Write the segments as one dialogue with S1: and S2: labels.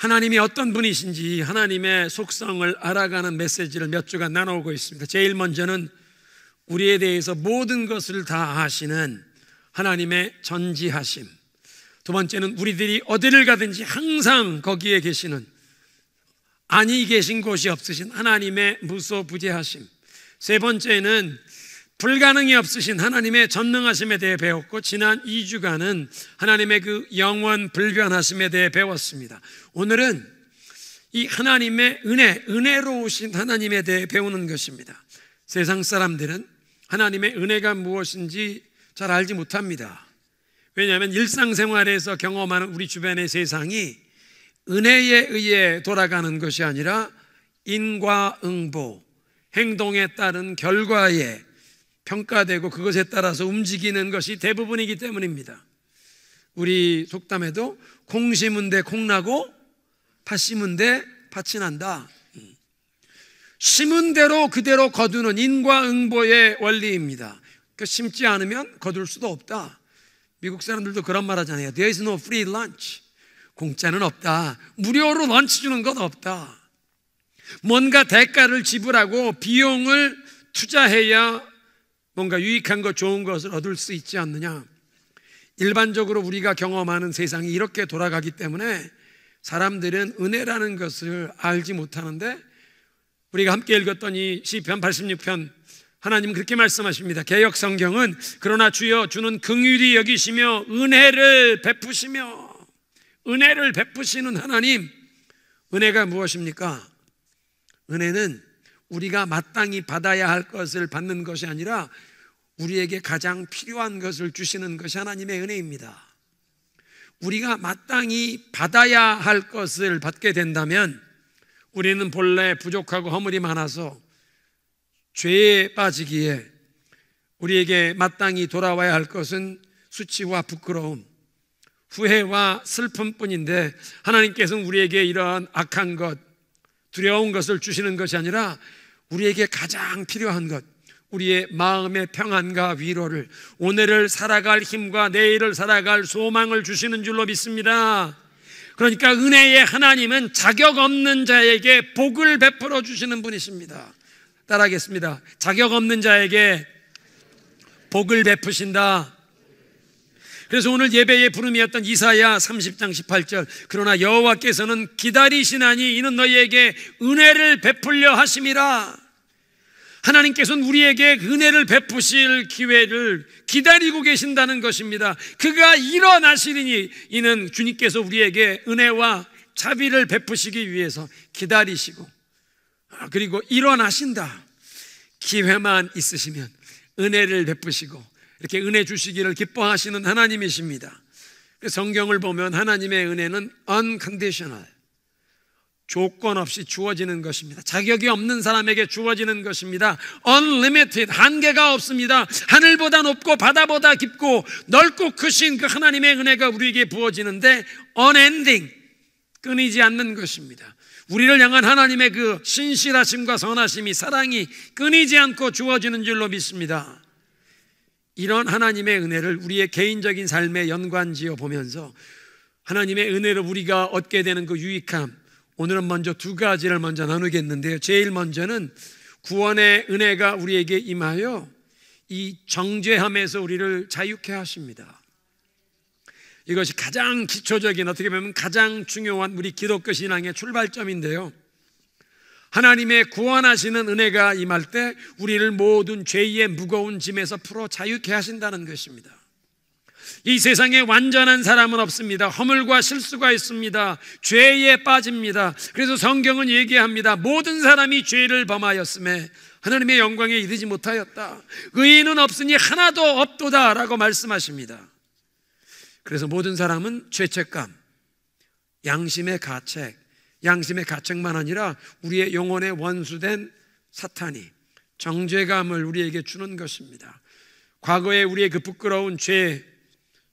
S1: 하나님이 어떤 분이신지 하나님의 속성을 알아가는 메시지를 몇 주간 나누고 있습니다. 제일 먼저는 우리에 대해서 모든 것을 다 아시는 하나님의 전지하심. 두 번째는 우리들이 어디를 가든지 항상 거기에 계시는 아니 계신 곳이 없으신 하나님의 무소부재하심. 세 번째는 불가능이 없으신 하나님의 전능하심에 대해 배웠고 지난 2주간은 하나님의 그 영원 불변하심에 대해 배웠습니다. 오늘은 이 하나님의 은혜, 은혜로우신 하나님에 대해 배우는 것입니다. 세상 사람들은 하나님의 은혜가 무엇인지 잘 알지 못합니다. 왜냐하면 일상생활에서 경험하는 우리 주변의 세상이 은혜에 의해 돌아가는 것이 아니라 인과응보, 행동에 따른 결과에 평가되고 그것에 따라서 움직이는 것이 대부분이기 때문입니다. 우리 속담에도 콩 심은 데 콩나고 팥 심은 데 팥이 난다. 심은 대로 그대로 거두는 인과응보의 원리입니다. 그 심지 않으면 거둘 수도 없다. 미국 사람들도 그런 말 하잖아요. There is no free lunch. 공짜는 없다. 무료로 런치 주는 건 없다. 뭔가 대가를 지불하고 비용을 투자해야 뭔가 유익한 것, 좋은 것을 얻을 수 있지 않느냐. 일반적으로 우리가 경험하는 세상이 이렇게 돌아가기 때문에 사람들은 은혜라는 것을 알지 못하는데 우리가 함께 읽었던 이 시편 86편 하나님은 그렇게 말씀하십니다. 개역 성경은 그러나 주여 주는 긍휼히 여기시며 은혜를 베푸시며 은혜를 베푸시는 하나님 은혜가 무엇입니까? 은혜는 우리가 마땅히 받아야 할 것을 받는 것이 아니라 우리에게 가장 필요한 것을 주시는 것이 하나님의 은혜입니다. 우리가 마땅히 받아야 할 것을 받게 된다면 우리는 본래 부족하고 허물이 많아서 죄에 빠지기에 우리에게 마땅히 돌아와야 할 것은 수치와 부끄러움, 후회와 슬픔뿐인데 하나님께서는 우리에게 이러한 악한 것, 두려운 것을 주시는 것이 아니라 우리에게 가장 필요한 것, 우리의 마음의 평안과 위로를, 오늘을 살아갈 힘과 내일을 살아갈 소망을 주시는 줄로 믿습니다. 그러니까 은혜의 하나님은 자격 없는 자에게 복을 베풀어 주시는 분이십니다. 따라하겠습니다. 자격 없는 자에게 복을 베푸신다. 그래서 오늘 예배의 부름이었던 이사야 30장 18절 그러나 여호와께서는 기다리시나니 이는 너희에게 은혜를 베풀려 하심이라 하나님께서는 우리에게 은혜를 베푸실 기회를 기다리고 계신다는 것입니다. 그가 일어나시리니 이는 주님께서 우리에게 은혜와 자비를 베푸시기 위해서 기다리시고 아, 그리고 일어나신다. 기회만 있으시면 은혜를 베푸시고 이렇게 은혜 주시기를 기뻐하시는 하나님이십니다. 그 성경을 보면 하나님의 은혜는 unconditional. 조건 없이 주어지는 것입니다. 자격이 없는 사람에게 주어지는 것입니다. unlimited. 한계가 없습니다. 하늘보다 높고 바다보다 깊고 넓고 크신 그 하나님의 은혜가 우리에게 부어지는데 unending. 끊이지 않는 것입니다. 우리를 향한 하나님의 그 신실하심과 선하심이 사랑이 끊이지 않고 주어지는 줄로 믿습니다. 이런 하나님의 은혜를 우리의 개인적인 삶에 연관지어 보면서 하나님의 은혜를 우리가 얻게 되는 그 유익함 오늘은 먼저 두 가지를 먼저 나누겠는데요. 제일 먼저는 구원의 은혜가 우리에게 임하여 이 정죄함에서 우리를 자유케 하십니다. 이것이 가장 기초적인 어떻게 보면 가장 중요한 우리 기독교 신앙의 출발점인데요. 하나님의 구원하시는 은혜가 임할 때 우리를 모든 죄의 무거운 짐에서 풀어 자유케 하신다는 것입니다. 이 세상에 완전한 사람은 없습니다. 허물과 실수가 있습니다. 죄에 빠집니다. 그래서 성경은 얘기합니다. 모든 사람이 죄를 범하였음에 하나님의 영광에 이르지 못하였다. 의인은 없으니 하나도 없도다라고 말씀하십니다. 그래서 모든 사람은 죄책감, 양심의 가책, 양심의 가책만 아니라 우리의 영혼의 원수된 사탄이 정죄감을 우리에게 주는 것입니다. 과거에 우리의 그 부끄러운 죄,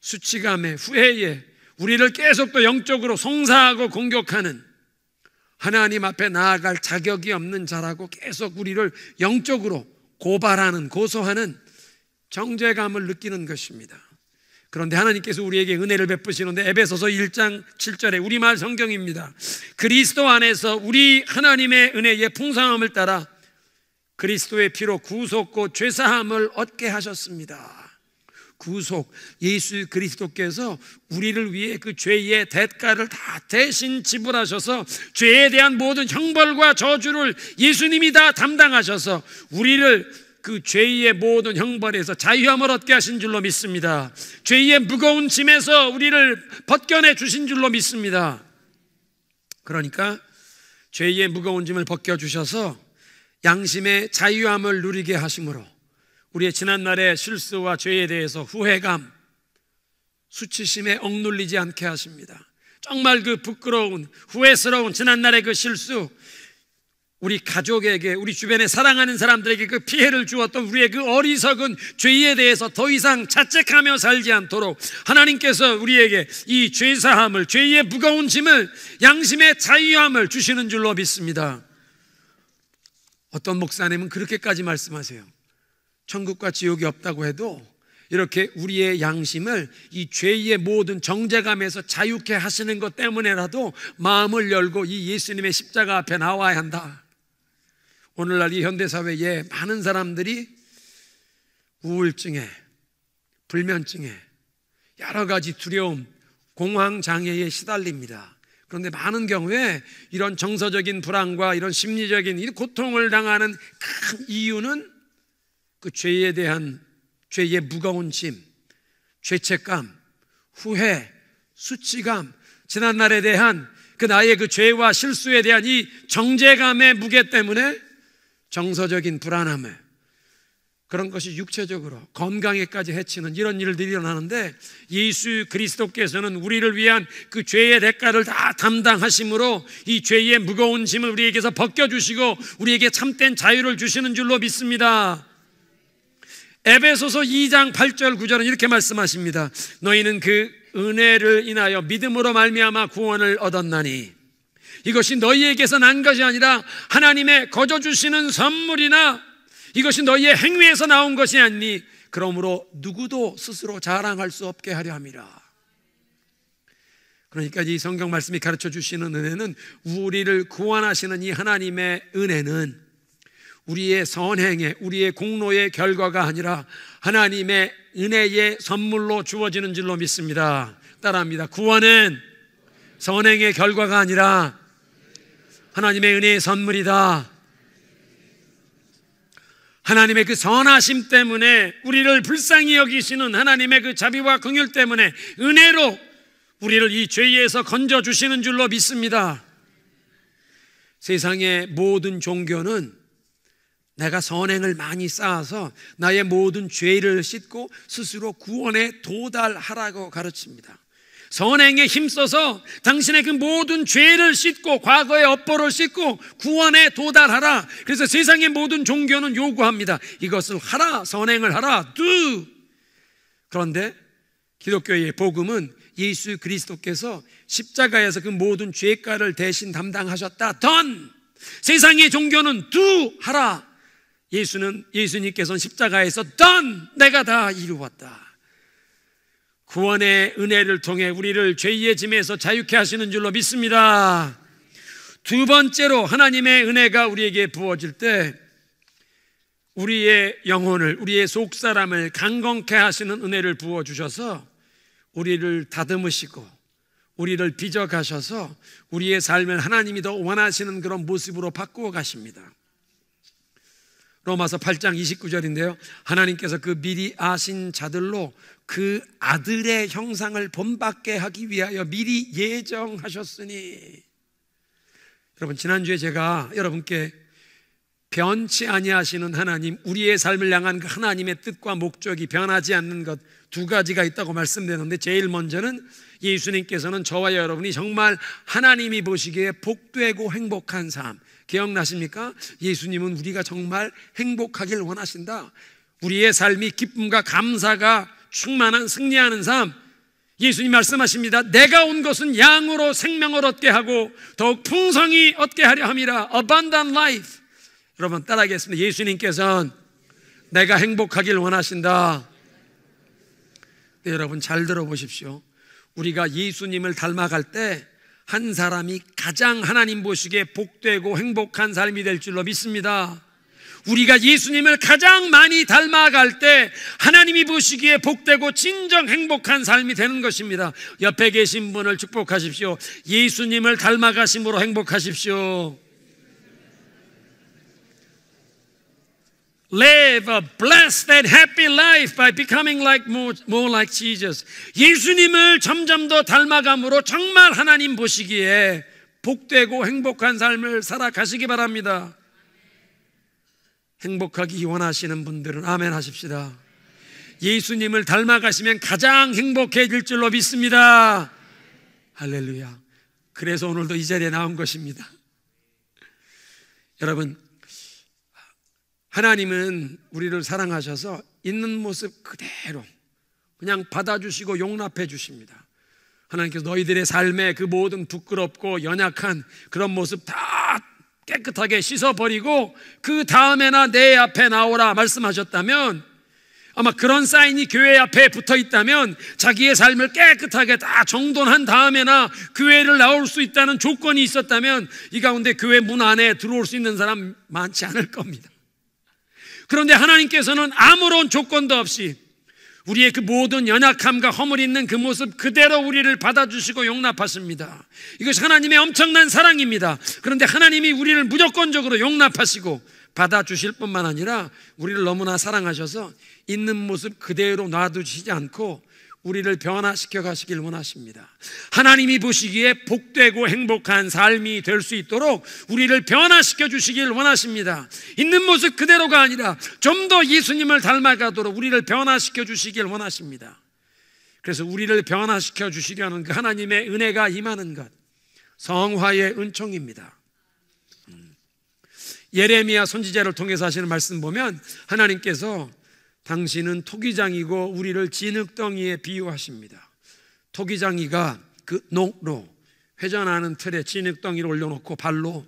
S1: 수치감에, 후회에 우리를 계속 또 영적으로 송사하고 공격하는 하나님 앞에 나아갈 자격이 없는 자라고 계속 우리를 영적으로 고발하는, 고소하는 정죄감을 느끼는 것입니다. 그런데 하나님께서 우리에게 은혜를 베푸시는데 에베소서 1장 7절에 우리말 성경입니다. 그리스도 안에서 우리 하나님의 은혜의 풍성함을 따라 그리스도의 피로 구속고 죄사함을 얻게 하셨습니다. 구속 예수 그리스도께서 우리를 위해 그 죄의 대가를 다 대신 지불하셔서 죄에 대한 모든 형벌과 저주를 예수님이 다 담당하셔서 우리를 그 죄의 모든 형벌에서 자유함을 얻게 하신 줄로 믿습니다. 죄의 무거운 짐에서 우리를 벗겨내 주신 줄로 믿습니다. 그러니까 죄의 무거운 짐을 벗겨 주셔서 양심의 자유함을 누리게 하심으로 우리의 지난날의 실수와 죄에 대해서 후회감, 수치심에 억눌리지 않게 하십니다. 정말 그 부끄러운 후회스러운 지난날의 그 실수 우리 가족에게, 우리 주변에 사랑하는 사람들에게 그 피해를 주었던 우리의 그 어리석은 죄에 대해서 더 이상 자책하며 살지 않도록 하나님께서 우리에게 이 죄사함을, 죄의 무거운 짐을, 양심의 자유함을 주시는 줄로 믿습니다. 어떤 목사님은 그렇게까지 말씀하세요. 천국과 지옥이 없다고 해도 이렇게 우리의 양심을 이 죄의 모든 정제감에서 자유케 하시는 것 때문에라도 마음을 열고 이 예수님의 십자가 앞에 나와야 한다. 오늘날 이 현대사회에 많은 사람들이 우울증에, 불면증에, 여러 가지 두려움, 공황장애에 시달립니다. 그런데 많은 경우에 이런 정서적인 불안과 이런 심리적인 이 고통을 당하는 큰 이유는 그 죄에 대한 죄의 무거운 짐, 죄책감, 후회, 수치감, 지난날에 대한 그 나의 그 죄와 실수에 대한 이 정제감의 무게 때문에 정서적인 불안함에 그런 것이 육체적으로 건강에까지 해치는 이런 일들이 일어나는데 예수 그리스도께서는 우리를 위한 그 죄의 대가를 다 담당하심으로 이 죄의 무거운 짐을 우리에게서 벗겨주시고 우리에게 참된 자유를 주시는 줄로 믿습니다. 에베소서 2장 8절 9절은 이렇게 말씀하십니다. 너희는 그 은혜를 인하여 믿음으로 말미암아 구원을 얻었나니 이것이 너희에게서 난 것이 아니라 하나님의 거저 주시는 선물이나 이것이 너희의 행위에서 나온 것이 아니니 그러므로 누구도 스스로 자랑할 수 없게 하려 함이라. 그러니까 이 성경 말씀이 가르쳐 주시는 은혜는 우리를 구원하시는 이 하나님의 은혜는 우리의 선행의 우리의 공로의 결과가 아니라 하나님의 은혜의 선물로 주어지는 줄로 믿습니다. 따라합니다. 구원은 선행의 결과가 아니라 하나님의 은혜의 선물이다. 하나님의 그 선하심 때문에 우리를 불쌍히 여기시는 하나님의 그 자비와 긍휼 때문에 은혜로 우리를 이 죄에서 건져 주시는 줄로 믿습니다. 세상의 모든 종교는 내가 선행을 많이 쌓아서 나의 모든 죄를 씻고 스스로 구원에 도달하라고 가르칩니다. 선행에 힘써서 당신의 그 모든 죄를 씻고 과거의 업보를 씻고 구원에 도달하라. 그래서 세상의 모든 종교는 요구합니다. 이것을 하라. 선행을 하라. Do. 그런데 기독교의 복음은 예수 그리스도께서 십자가에서 그 모든 죄가를 대신 담당하셨다. Done. 세상의 종교는 Do 하라. 예수는 예수님께서는 십자가에서 Done. 내가 다 이루었다. 구원의 은혜를 통해 우리를 죄의 짐에서 자유케 하시는 줄로 믿습니다. 두 번째로 하나님의 은혜가 우리에게 부어질 때 우리의 영혼을 우리의 속 사람을 강건케 하시는 은혜를 부어 주셔서 우리를 다듬으시고 우리를 빚어 가셔서 우리의 삶을 하나님이 더 원하시는 그런 모습으로 바꾸어 가십니다. 로마서 8장 29절인데요. 하나님께서 그 미리 아신 자들로 그 아들의 형상을 본받게 하기 위하여 미리 예정하셨으니. 여러분, 지난주에 제가 여러분께 변치 아니하시는 하나님, 우리의 삶을 향한 그 하나님의 뜻과 목적이 변하지 않는 것 두 가지가 있다고 말씀드렸는데 제일 먼저는 예수님께서는 저와 여러분이 정말 하나님이 보시기에 복되고 행복한 삶, 기억나십니까? 예수님은 우리가 정말 행복하길 원하신다. 우리의 삶이 기쁨과 감사가 충만한 승리하는 삶. 예수님 말씀하십니다. 내가 온 것은 양으로 생명을 얻게 하고 더욱 풍성히 얻게 하려 함이라. Abundant life. 여러분 따라하겠습니다. 예수님께서는 내가 행복하길 원하신다. 네, 여러분 잘 들어보십시오. 우리가 예수님을 닮아갈 때한 사람이 가장 하나님 보시기에 복되고 행복한 삶이 될 줄로 믿습니다. 우리가 예수님을 가장 많이 닮아갈 때 하나님이 보시기에 복되고 진정 행복한 삶이 되는 것입니다. 옆에 계신 분을 축복하십시오. 예수님을 닮아가심으로 행복하십시오. live a blessed and happy life by becoming like more, more like Jesus. 예수님을 점점 더 닮아감으로 정말 하나님 보시기에 복되고 행복한 삶을 살아가시기 바랍니다. 행복하기 원하시는 분들은 아멘 하십시다. 예수님을 닮아가시면 가장 행복해질 줄로 믿습니다. 할렐루야. 그래서 오늘도 이 자리에 나온 것입니다. 여러분, 하나님은 우리를 사랑하셔서 있는 모습 그대로 그냥 받아주시고 용납해 주십니다. 하나님께서 너희들의 삶의 그 모든 부끄럽고 연약한 그런 모습 다 깨끗하게 씻어버리고 그 다음에나 내 앞에 나오라 말씀하셨다면 아마 그런 사인이 교회 앞에 붙어 있다면 자기의 삶을 깨끗하게 다 정돈한 다음에나 교회를 나올 수 있다는 조건이 있었다면 이 가운데 교회 문 안에 들어올 수 있는 사람 많지 않을 겁니다. 그런데 하나님께서는 아무런 조건도 없이 우리의 그 모든 연약함과 허물 있는 그 모습 그대로 우리를 받아주시고 용납하십니다. 이것이 하나님의 엄청난 사랑입니다. 그런데 하나님이 우리를 무조건적으로 용납하시고 받아주실 뿐만 아니라 우리를 너무나 사랑하셔서 있는 모습 그대로 놔두시지 않고 우리를 변화시켜 가시길 원하십니다. 하나님이 보시기에 복되고 행복한 삶이 될 수 있도록 우리를 변화시켜 주시길 원하십니다. 있는 모습 그대로가 아니라 좀 더 예수님을 닮아가도록 우리를 변화시켜 주시길 원하십니다. 그래서 우리를 변화시켜 주시려는 그 하나님의 은혜가 임하는 것, 성화의 은총입니다. 음. 예레미야 선지자를 통해서 하시는 말씀 보면 하나님께서 당신은 토기장이고 우리를 진흙덩이에 비유하십니다. 토기장이가 그 농로 회전하는 틀에 진흙덩이를 올려놓고 발로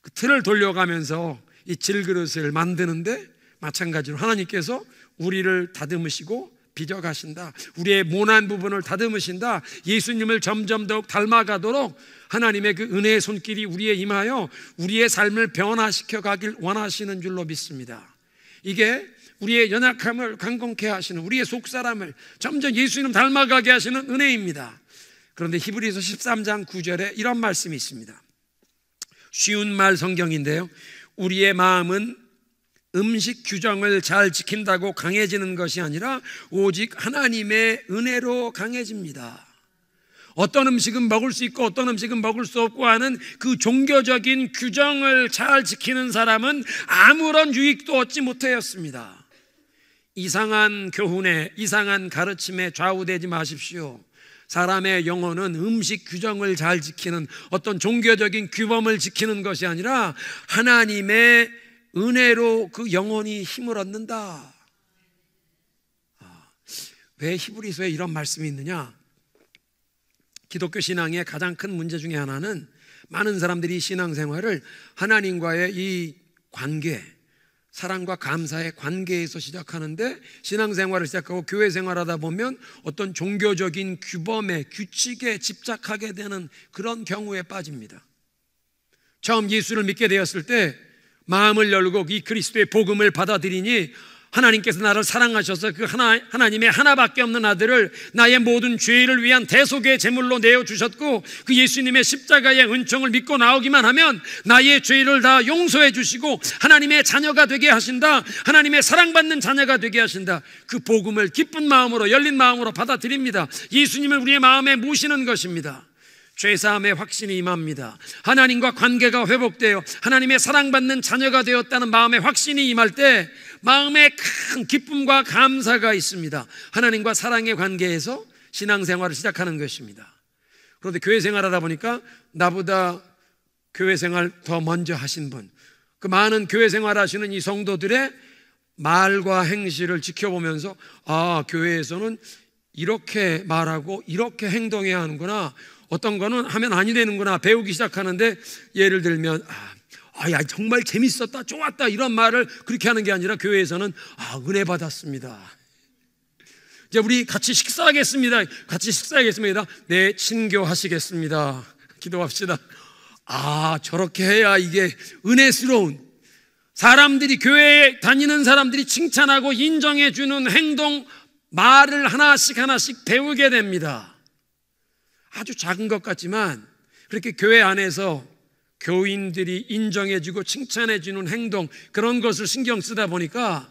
S1: 그 틀을 돌려가면서 이 질그릇을 만드는데 마찬가지로 하나님께서 우리를 다듬으시고 빚어가신다. 우리의 모난 부분을 다듬으신다. 예수님을 점점 더욱 닮아가도록 하나님의 그 은혜의 손길이 우리에 임하여 우리의 삶을 변화시켜 가길 원하시는 줄로 믿습니다. 이게 우리의 연약함을 강건케 하시는 우리의 속사람을 점점 예수님 닮아가게 하시는 은혜입니다. 그런데 히브리서 13장 9절에 이런 말씀이 있습니다. 쉬운 말 성경인데요. 우리의 마음은 음식 규정을 잘 지킨다고 강해지는 것이 아니라 오직 하나님의 은혜로 강해집니다. 어떤 음식은 먹을 수 있고 어떤 음식은 먹을 수 없고 하는 그 종교적인 규정을 잘 지키는 사람은 아무런 유익도 얻지 못하였습니다. 이상한 교훈에 이상한 가르침에 좌우되지 마십시오. 사람의 영혼은 음식 규정을 잘 지키는 어떤 종교적인 규범을 지키는 것이 아니라 하나님의 은혜로 그 영혼이 힘을 얻는다. 아, 왜 히브리서에 이런 말씀이 있느냐? 기독교 신앙의 가장 큰 문제 중의 하나는 많은 사람들이 신앙생활을 하나님과의 이 관계, 사랑과 감사의 관계에서 시작하는데 신앙생활을 시작하고 교회 생활하다 보면 어떤 종교적인 규범에 규칙에 집착하게 되는 그런 경우에 빠집니다. 처음 예수를 믿게 되었을 때 마음을 열고 이 그리스도의 복음을 받아들이니 하나님께서 나를 사랑하셔서 그 하나, 하나님의 하나밖에 없는 아들을 나의 모든 죄를 위한 대속의 제물로 내어주셨고 그 예수님의 십자가의 은총을 믿고 나오기만 하면 나의 죄를 다 용서해 주시고 하나님의 자녀가 되게 하신다. 하나님의 사랑받는 자녀가 되게 하신다. 그 복음을 기쁜 마음으로 열린 마음으로 받아들입니다. 예수님을 우리의 마음에 모시는 것입니다. 죄사함의 확신이 임합니다. 하나님과 관계가 회복되어 하나님의 사랑받는 자녀가 되었다는 마음의 확신이 임할 때 마음에 큰 기쁨과 감사가 있습니다. 하나님과 사랑의 관계에서 신앙생활을 시작하는 것입니다. 그런데 교회 생활하다 보니까 나보다 교회 생활 더 먼저 하신 분, 그 많은 교회 생활하시는 이 성도들의 말과 행실을 지켜보면서 아 교회에서는 이렇게 말하고 이렇게 행동해야 하는구나. 어떤 거는 하면 아니 되는구나. 배우기 시작하는데 예를 들면 아, 아, 야, 정말 재밌었다, 좋았다, 이런 말을 그렇게 하는 게 아니라 교회에서는, 아, 은혜 받았습니다. 이제 우리 같이 식사하겠습니다. 같이 식사하겠습니다. 네, 친교하시겠습니다. 기도합시다. 아, 저렇게 해야 이게 은혜스러운 사람들이 교회에 다니는 사람들이 칭찬하고 인정해 주는 행동 말을 하나씩 하나씩 배우게 됩니다. 아주 작은 것 같지만 그렇게 교회 안에서 교인들이 인정해주고 칭찬해주는 행동 그런 것을 신경 쓰다 보니까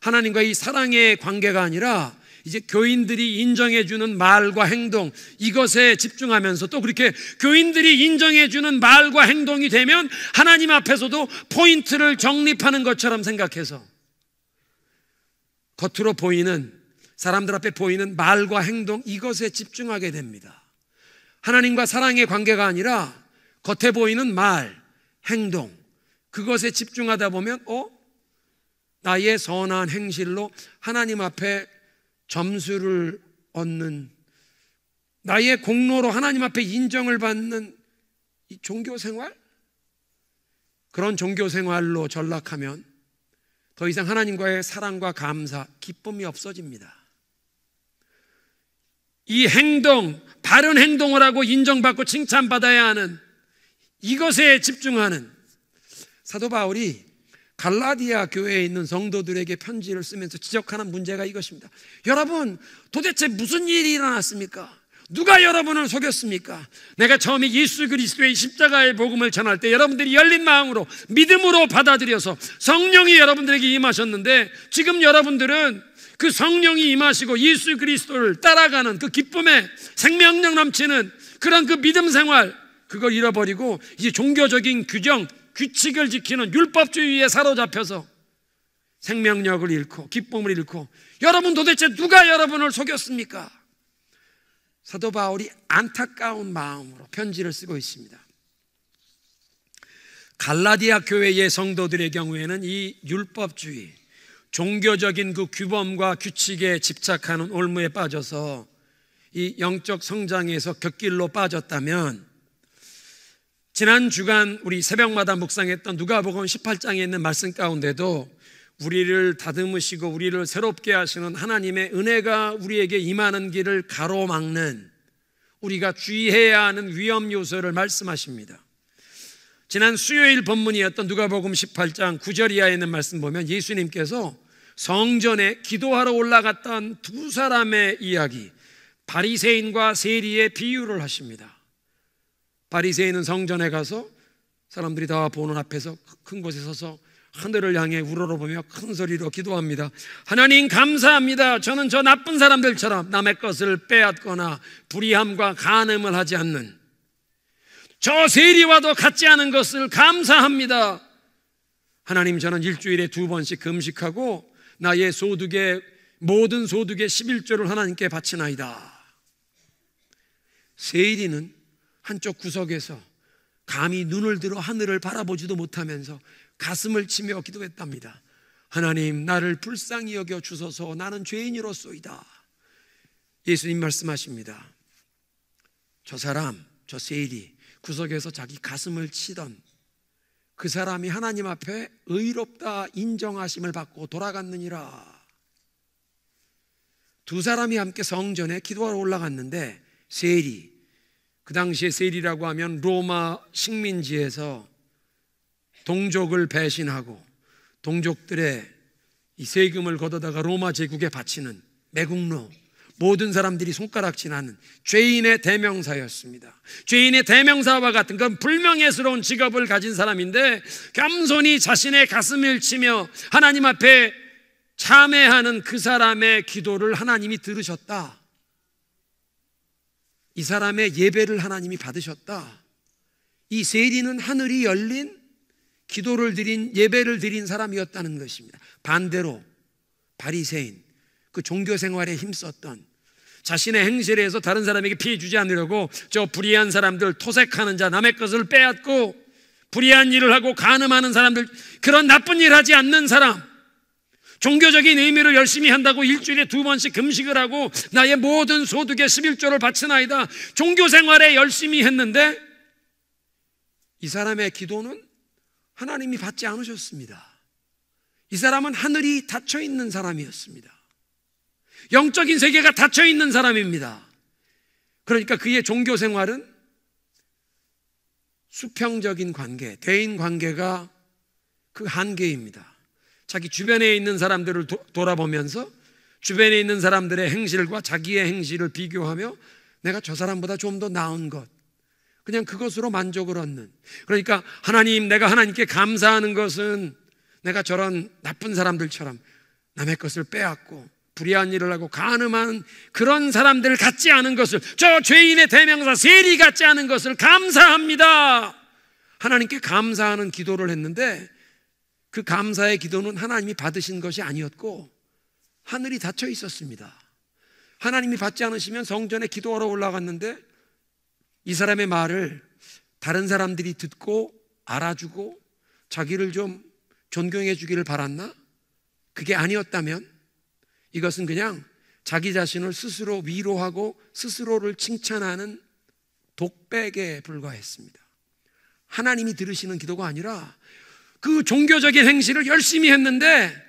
S1: 하나님과이 사랑의 관계가 아니라 이제 교인들이 인정해주는 말과 행동 이것에 집중하면서 또 그렇게 교인들이 인정해주는 말과 행동이 되면 하나님 앞에서도 포인트를 정립하는 것처럼 생각해서 겉으로 보이는 사람들 앞에 보이는 말과 행동 이것에 집중하게 됩니다. 하나님과 사랑의 관계가 아니라 겉에 보이는 말, 행동, 그것에 집중하다 보면, 어? 나의 선한 행실로 하나님 앞에 점수를 얻는, 나의 공로로 하나님 앞에 인정을 받는 이 종교 생활? 그런 종교 생활로 전락하면 더 이상 하나님과의 사랑과 감사, 기쁨이 없어집니다. 이 행동, 바른 행동을 하고 인정받고 칭찬받아야 하는 이것에 집중하는 사도 바울이 갈라디아 교회에 있는 성도들에게 편지를 쓰면서 지적하는 문제가 이것입니다. 여러분, 도대체 무슨 일이 일어났습니까? 누가 여러분을 속였습니까? 내가 처음에 예수 그리스도의 십자가의 복음을 전할 때 여러분들이 열린 마음으로 믿음으로 받아들여서 성령이 여러분들에게 임하셨는데 지금 여러분들은 그 성령이 임하시고 예수 그리스도를 따라가는 그 기쁨에 생명력 넘치는 그런 그 믿음 생활 그걸 잃어버리고 이제 종교적인 규정, 규칙을 지키는 율법주의에 사로잡혀서 생명력을 잃고 기쁨을 잃고 여러분 도대체 누가 여러분을 속였습니까? 사도 바울이 안타까운 마음으로 편지를 쓰고 있습니다. 갈라디아 교회의 성도들의 경우에는 이 율법주의, 종교적인 그 규범과 규칙에 집착하는 올무에 빠져서 이 영적 성장에서 곁길로 빠졌다면 지난 주간 우리 새벽마다 묵상했던 누가복음 18장에 있는 말씀 가운데도 우리를 다듬으시고 우리를 새롭게 하시는 하나님의 은혜가 우리에게 임하는 길을 가로막는 우리가 주의해야 하는 위험 요소를 말씀하십니다. 지난 수요일 본문이었던 누가복음 18장 9절 이하에 있는 말씀 보면 예수님께서 성전에 기도하러 올라갔던 두 사람의 이야기 바리새인과 세리의 비유를 하십니다. 바리새인는 성전에 가서 사람들이 다 보는 앞에서 큰 곳에 서서 하늘을 향해 우러러보며 큰 소리로 기도합니다. 하나님 감사합니다. 저는 저 나쁜 사람들처럼 남의 것을 빼앗거나 불의함과 간음을 하지 않는 저 세리와도 같지 않은 것을 감사합니다. 하나님 저는 일주일에 두 번씩 금식하고 나의 소득의 모든 소득의 11조를 하나님께 바치나이다. 세일이는 한쪽 구석에서 감히 눈을 들어 하늘을 바라보지도 못하면서 가슴을 치며 기도했답니다. 하나님, 나를 불쌍히 여겨 주소서 나는 죄인으로소이다. 예수님 말씀하십니다. 저 사람, 저 세일이 구석에서 자기 가슴을 치던 그 사람이 하나님 앞에 의롭다 인정하심을 받고 돌아갔느니라. 두 사람이 함께 성전에 기도하러 올라갔는데 세일이 그 당시에 세일이라고 하면 로마 식민지에서 동족을 배신하고 동족들의 이 세금을 걷어다가 로마 제국에 바치는 매국노 모든 사람들이 손가락질하는 죄인의 대명사였습니다. 죄인의 대명사와 같은 건 불명예스러운 직업을 가진 사람인데 겸손히 자신의 가슴을 치며 하나님 앞에 참회하는 그 사람의 기도를 하나님이 들으셨다. 이 사람의 예배를 하나님이 받으셨다. 이 세리는 하늘이 열린 기도를 드린 예배를 드린 사람이었다는 것입니다. 반대로 바리새인 그 종교 생활에 힘썼던 자신의 행실에 서 다른 사람에게 피해 주지 않으려고 저 불의한 사람들 토색하는 자 남의 것을 빼앗고 불의한 일을 하고 간음하는 사람들 그런 나쁜 일 하지 않는 사람 종교적인 의미를 열심히 한다고 일주일에 두 번씩 금식을 하고 나의 모든 소득의 11조를 바치나이다. 종교 생활에 열심히 했는데 이 사람의 기도는 하나님이 받지 않으셨습니다. 이 사람은 하늘이 닫혀 있는 사람이었습니다. 영적인 세계가 닫혀 있는 사람입니다. 그러니까 그의 종교 생활은 수평적인 관계, 대인 관계가 그 한계입니다. 자기 주변에 있는 사람들을 도, 돌아보면서 주변에 있는 사람들의 행실과 자기의 행실을 비교하며 내가 저 사람보다 좀 더 나은 것. 그냥 그것으로 만족을 얻는. 그러니까 하나님, 내가 하나님께 감사하는 것은 내가 저런 나쁜 사람들처럼 남의 것을 빼앗고 불의한 일을 하고 가늠한 그런 사람들 을갖지 않은 것을 저 죄인의 대명사 세리 갖지 않은 것을 감사합니다. 하나님께 감사하는 기도를 했는데 그 감사의 기도는 하나님이 받으신 것이 아니었고 하늘이 닫혀 있었습니다. 하나님이 받지 않으시면 성전에 기도하러 올라갔는데 이 사람의 말을 다른 사람들이 듣고 알아주고 자기를 좀 존경해 주기를 바랐나? 그게 아니었다면 이것은 그냥 자기 자신을 스스로 위로하고 스스로를 칭찬하는 독백에 불과했습니다. 하나님이 들으시는 기도가 아니라 그 종교적인 행실을 열심히 했는데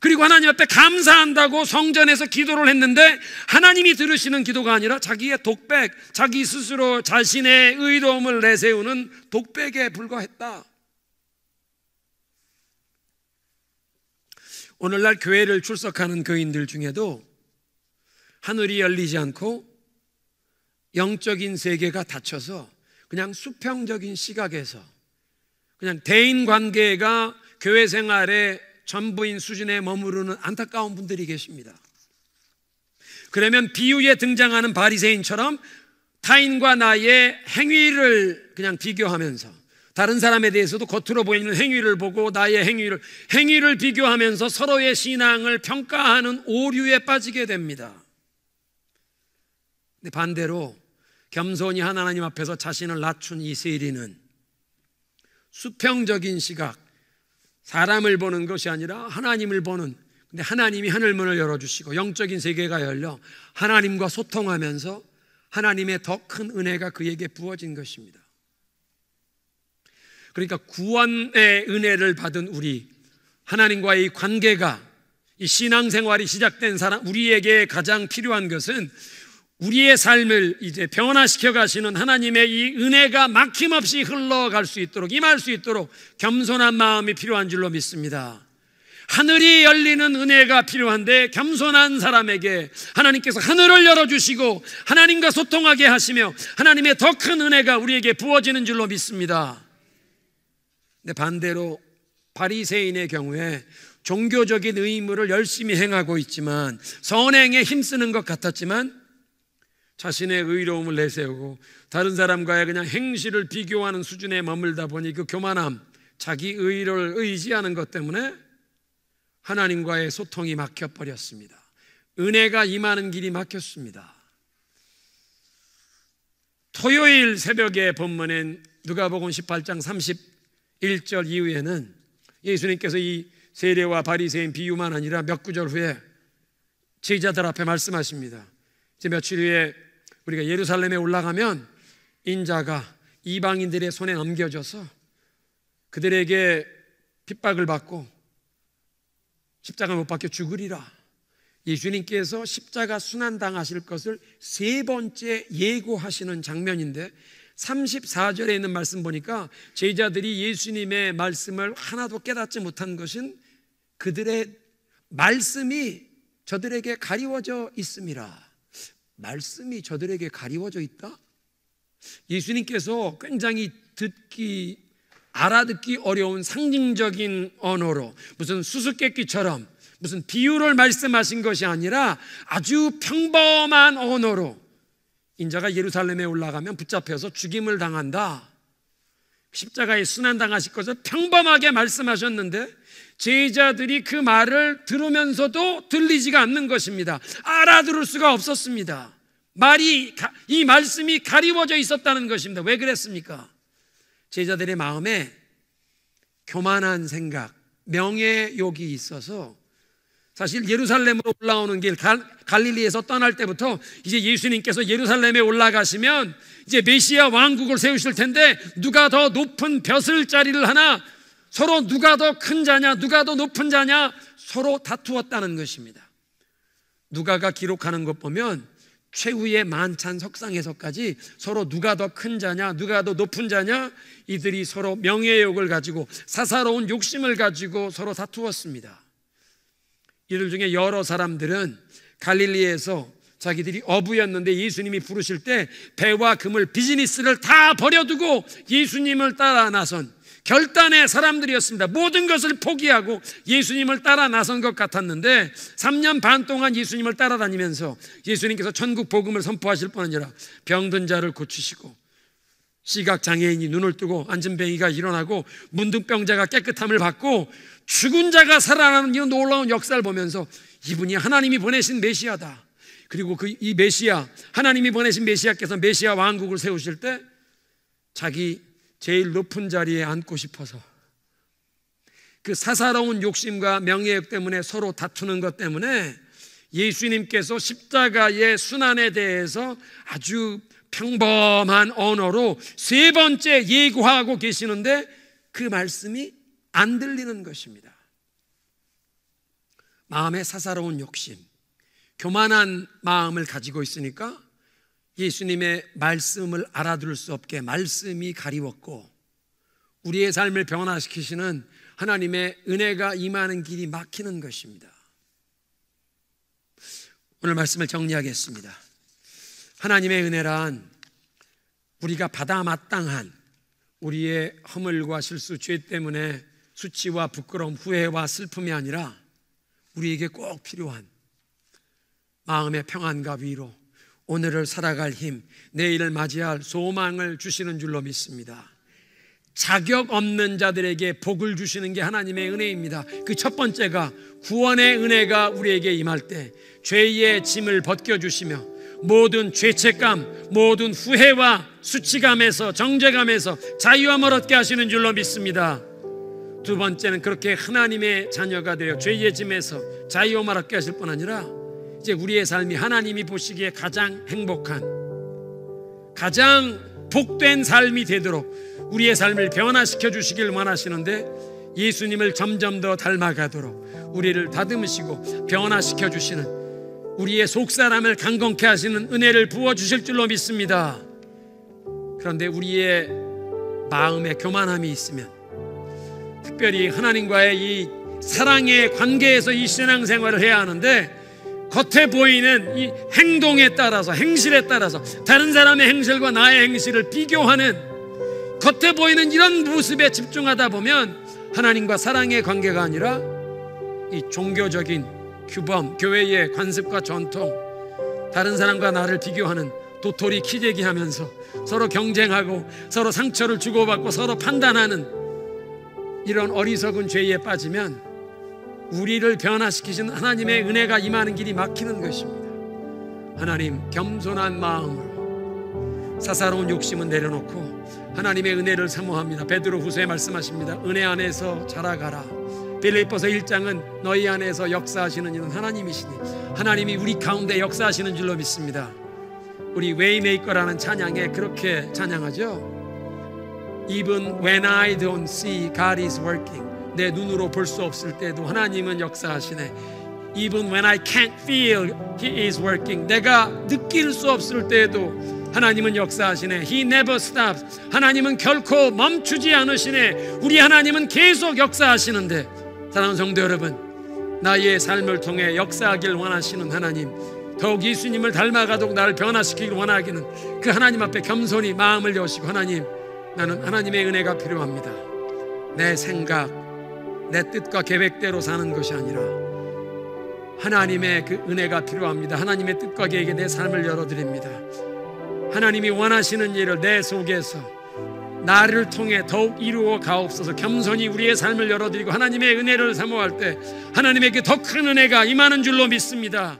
S1: 그리고 하나님 앞에 감사한다고 성전에서 기도를 했는데 하나님이 들으시는 기도가 아니라 자기의 독백, 자기 스스로 자신의 의로움을 내세우는 독백에 불과했다. 오늘날 교회를 출석하는 교인들 중에도 하늘이 열리지 않고 영적인 세계가 닫혀서 그냥 수평적인 시각에서 그냥 대인 관계가 교회 생활의 전부인 수준에 머무르는 안타까운 분들이 계십니다. 그러면 비유에 등장하는 바리새인처럼 타인과 나의 행위를 그냥 비교하면서 다른 사람에 대해서도 겉으로 보이는 행위를 보고 나의 행위를 행위를 비교하면서 서로의 신앙을 평가하는 오류에 빠지게 됩니다. 근데 반대로 겸손히 하나님 앞에서 자신을 낮춘 이세리는 수평적인 시각, 사람을 보는 것이 아니라 하나님을 보는 근데 하나님이 하늘문을 열어주시고 영적인 세계가 열려 하나님과 소통하면서 하나님의 더 큰 은혜가 그에게 부어진 것입니다. 그러니까 구원의 은혜를 받은 우리 하나님과의 관계가 이 신앙생활이 시작된 사람 우리에게 가장 필요한 것은 우리의 삶을 이제 변화시켜 가시는 하나님의 이 은혜가 막힘없이 흘러갈 수 있도록 임할 수 있도록 겸손한 마음이 필요한 줄로 믿습니다. 하늘이 열리는 은혜가 필요한데 겸손한 사람에게 하나님께서 하늘을 열어주시고 하나님과 소통하게 하시며 하나님의 더 큰 은혜가 우리에게 부어지는 줄로 믿습니다. 근데 반대로 바리새인의 경우에 종교적인 의무를 열심히 행하고 있지만 선행에 힘쓰는 것 같았지만 자신의 의로움을 내세우고 다른 사람과의 그냥 행실을 비교하는 수준에 머물다 보니 그 교만함, 자기 의를 의지하는 것 때문에 하나님과의 소통이 막혀버렸습니다. 은혜가 임하는 길이 막혔습니다. 토요일 새벽에 본문엔 누가복음 18장 31절 이후에는 예수님께서 이 세례와 바리새인 비유만 아니라 몇 구절 후에 제자들 앞에 말씀하십니다. 이제 며칠 후에 우리가 예루살렘에 올라가면 인자가 이방인들의 손에 넘겨져서 그들에게 핍박을 받고 십자가 못 박혀 죽으리라. 예수님께서 십자가 순환당하실 것을 세 번째 예고하시는 장면인데 34절에 있는 말씀 보니까 제자들이 예수님의 말씀을 하나도 깨닫지 못한 것은 그들의 말씀이 저들에게 가리워져 있습니다. 말씀이 저들에게 가리워져 있다? 예수님께서 굉장히 듣기 알아듣기 어려운 상징적인 언어로 무슨 수수께끼처럼 무슨 비유를 말씀하신 것이 아니라 아주 평범한 언어로 인자가 예루살렘에 올라가면 붙잡혀서 죽임을 당한다. 십자가에 순환당하실 것을 평범하게 말씀하셨는데 제자들이 그 말을 들으면서도 들리지가 않는 것입니다. 알아들을 수가 없었습니다. 말이 이 말씀이 가리워져 있었다는 것입니다. 왜 그랬습니까? 제자들의 마음에 교만한 생각, 명예욕이 있어서 사실 예루살렘으로 올라오는 길 갈릴리에서 떠날 때부터 이제 예수님께서 예루살렘에 올라가시면 이제 메시아 왕국을 세우실 텐데 누가 더 높은 벼슬 자리를 하나 서로 누가 더 큰 자냐 누가 더 높은 자냐 서로 다투었다는 것입니다. 누가가 기록하는 것 보면 최후의 만찬 석상에서까지 서로 누가 더 큰 자냐, 누가 더 높은 자냐, 이들이 서로 명예욕을 가지고 사사로운 욕심을 가지고 서로 다투었습니다. 이들 중에 여러 사람들은 갈릴리에서 자기들이 어부였는데 예수님이 부르실 때 배와 금을 비즈니스를 다 버려두고 예수님을 따라 나선 결단의 사람들이었습니다. 모든 것을 포기하고 예수님을 따라 나선 것 같았는데 3년 반 동안 예수님을 따라다니면서 예수님께서 천국 복음을 선포하실 뻔한니라 병든 자를 고치시고 시각 장애인이 눈을 뜨고 안전뱅이가 일어나고 문득병자가 깨끗함을 받고 죽은 자가 살아나는 이 놀라운 역사를 보면서 이분이 하나님이 보내신 메시아다. 그리고 그 이 메시아 하나님이 보내신 메시아께서 메시아 왕국을 세우실 때 자기 제일 높은 자리에 앉고 싶어서 그 사사로운 욕심과 명예욕 때문에 서로 다투는 것 때문에 예수님께서 십자가의 순환에 대해서 아주 평범한 언어로 세 번째 예고하고 계시는데 그 말씀이 안 들리는 것입니다. 마음의 사사로운 욕심, 교만한 마음을 가지고 있으니까 예수님의 말씀을 알아들을 수 없게 말씀이 가리웠고 우리의 삶을 변화시키시는 하나님의 은혜가 임하는 길이 막히는 것입니다. 오늘 말씀을 정리하겠습니다. 하나님의 은혜란 우리가 받아 마땅한 우리의 허물과 실수, 죄 때문에 수치와 부끄러움, 후회와 슬픔이 아니라 우리에게 꼭 필요한 마음의 평안과 위로, 오늘을 살아갈 힘, 내일을 맞이할 소망을 주시는 줄로 믿습니다. 자격 없는 자들에게 복을 주시는 게 하나님의 은혜입니다. 그 첫 번째가 구원의 은혜가 우리에게 임할 때 죄의 짐을 벗겨주시며 모든 죄책감, 모든 후회와 수치감에서 정죄감에서 자유함을 얻게 하시는 줄로 믿습니다. 두 번째는 그렇게 하나님의 자녀가 되어 죄의 짐에서 자유함을 얻게 하실 뿐 아니라 이제 우리의 삶이 하나님이 보시기에 가장 행복한 가장 복된 삶이 되도록 우리의 삶을 변화시켜 주시길 원하시는데 예수님을 점점 더 닮아가도록 우리를 다듬으시고 변화시켜 주시는 우리의 속사람을 강건케 하시는 은혜를 부어 주실 줄로 믿습니다. 그런데 우리의 마음에 교만함이 있으면 특별히 하나님과의 이 사랑의 관계에서 이 신앙생활을 해야 하는데 겉에 보이는 이 행동에 따라서 행실에 따라서 다른 사람의 행실과 나의 행실을 비교하는 겉에 보이는 이런 모습에 집중하다 보면 하나님과 사랑의 관계가 아니라 이 종교적인 규범, 교회의 관습과 전통, 다른 사람과 나를 비교하는 도토리 키재기 하면서 서로 경쟁하고 서로 상처를 주고받고 서로 판단하는 이런 어리석은 죄에 빠지면 우리를 변화시키신 하나님의 은혜가 임하는 길이 막히는 것입니다. 하나님, 겸손한 마음으로 사사로운 욕심은 내려놓고 하나님의 은혜를 사모합니다. 베드로 후서에 말씀하십니다. 은혜 안에서 자라가라. 빌립보서 1장은 너희 안에서 역사하시는 이는 하나님이시니 하나님이 우리 가운데 역사하시는 줄로 믿습니다. 우리 웨이메이커라는 찬양에 그렇게 찬양하죠. Even when I don't see God is working. 내 눈으로 볼 수 없을 때도 하나님은 역사하시네. Even when I can't feel he is working. 내가 느낄 수 없을 때도 하나님은 역사하시네. He never stops. 하나님은 결코 멈추지 않으시네. 우리 하나님은 계속 역사하시는데 사랑하는 성도 여러분, 나의 삶을 통해 역사하길 원하시는 하나님, 더욱 예수님을 닮아가도록 나를 변화시키길 원하기는 그 하나님 앞에 겸손히 마음을 여시고 하나님, 나는 하나님의 은혜가 필요합니다. 내 생각, 내 뜻과 계획대로 사는 것이 아니라 하나님의 그 은혜가 필요합니다. 하나님의 뜻과 계획에 내 삶을 열어드립니다. 하나님이 원하시는 일을 내 속에서 나를 통해 더욱 이루어 가옵소서 겸손히 우리의 삶을 열어드리고 하나님의 은혜를 사모할 때 하나님에게 더 큰 은혜가 임하는 줄로 믿습니다.